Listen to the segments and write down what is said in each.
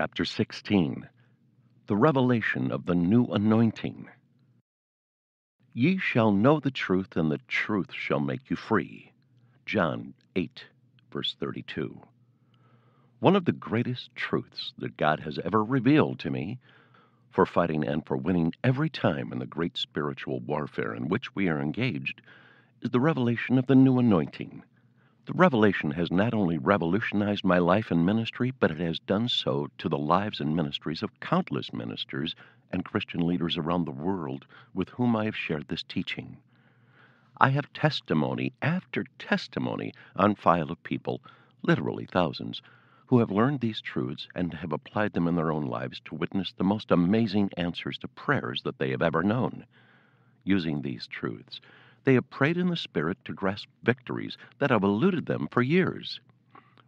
chapter 16 The Revelation of the New Anointing. Ye shall know the truth, and the truth shall make you free. John 8, verse 32. One of the greatest truths that God has ever revealed to me for fighting and for winning every time in the great spiritual warfare in which we are engaged is the revelation of the new anointing. The revelation has not only revolutionized my life and ministry, but it has done so to the lives and ministries of countless ministers and Christian leaders around the world with whom I have shared this teaching. I have testimony after testimony on file of people, literally thousands, who have learned these truths and have applied them in their own lives to witness the most amazing answers to prayers that they have ever known. Using these truths, they have prayed in the Spirit to grasp victories that have eluded them for years.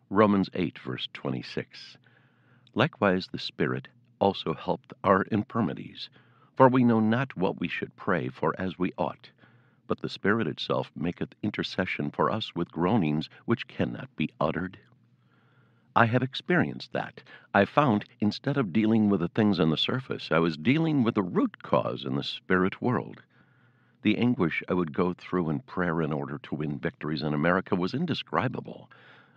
Romans 8, verse 26. Likewise, the Spirit also helped our infirmities, for we know not what we should pray for as we ought. But the Spirit itself maketh intercession for us with groanings which cannot be uttered. I have experienced that. I found instead of dealing with the things on the surface, I was dealing with the root cause in the spirit world. The anguish I would go through in prayer in order to win victories in America was indescribable.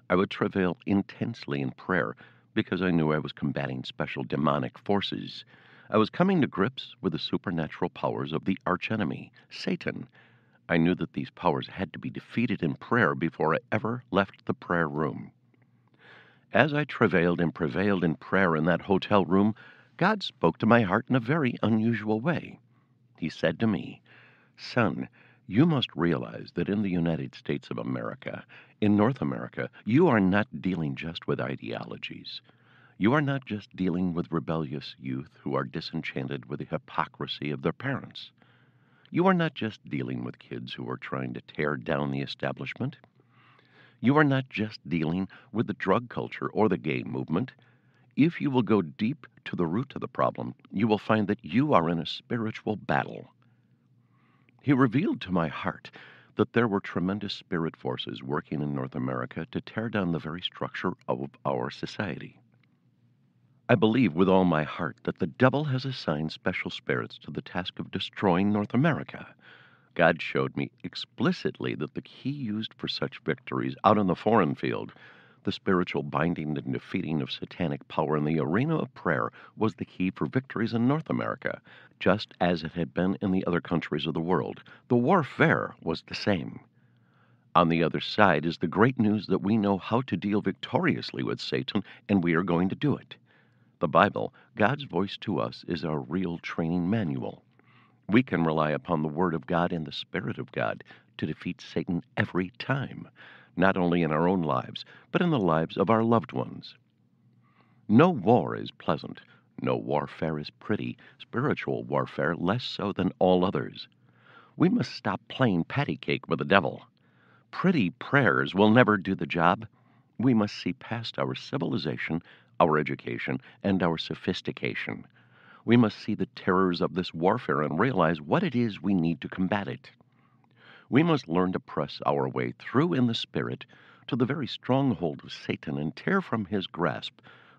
I would travail intensely in prayer because I knew I was combating special demonic forces. I was coming to grips with the supernatural powers of the archenemy, Satan. I knew that these powers had to be defeated in prayer before I ever left the prayer room. As I travailed and prevailed in prayer in that hotel room, God spoke to my heart in a very unusual way. He said to me, Son, you must realize that in the United States of America, in North America, you are not dealing just with ideologies. You are not just dealing with rebellious youth who are disenchanted with the hypocrisy of their parents. You are not just dealing with kids who are trying to tear down the establishment. You are not just dealing with the drug culture or the gay movement. If you will go deep to the root of the problem, you will find that you are in a spiritual battle he revealed to my heart that there were tremendous spirit forces working in North America to tear down the very structure of our society. I believe with all my heart that the devil has assigned special spirits to the task of destroying North America. God showed me explicitly that the key used for such victories out on the foreign field the spiritual binding and defeating of satanic power in the arena of prayer was the key for victories in North America, just as it had been in the other countries of the world. The warfare was the same. On the other side is the great news that we know how to deal victoriously with Satan, and we are going to do it. The Bible, God's voice to us, is our real training manual. We can rely upon the Word of God and the Spirit of God to defeat Satan every time not only in our own lives, but in the lives of our loved ones. No war is pleasant. No warfare is pretty, spiritual warfare less so than all others. We must stop playing patty cake with the devil. Pretty prayers will never do the job. We must see past our civilization, our education, and our sophistication. We must see the terrors of this warfare and realize what it is we need to combat it we must learn to press our way through in the Spirit to the very stronghold of Satan and tear from his grasp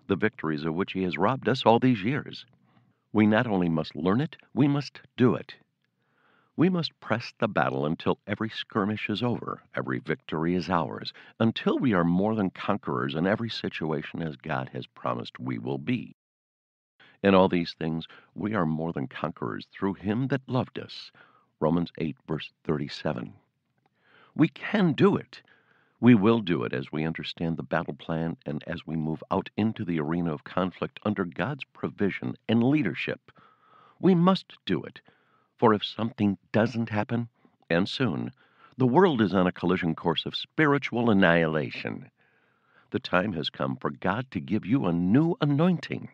the victories of which he has robbed us all these years. We not only must learn it, we must do it. We must press the battle until every skirmish is over, every victory is ours, until we are more than conquerors in every situation as God has promised we will be. In all these things, we are more than conquerors through Him that loved us, Romans 8, verse 37. We can do it. We will do it as we understand the battle plan and as we move out into the arena of conflict under God's provision and leadership. We must do it, for if something doesn't happen, and soon, the world is on a collision course of spiritual annihilation. The time has come for God to give you a new anointing.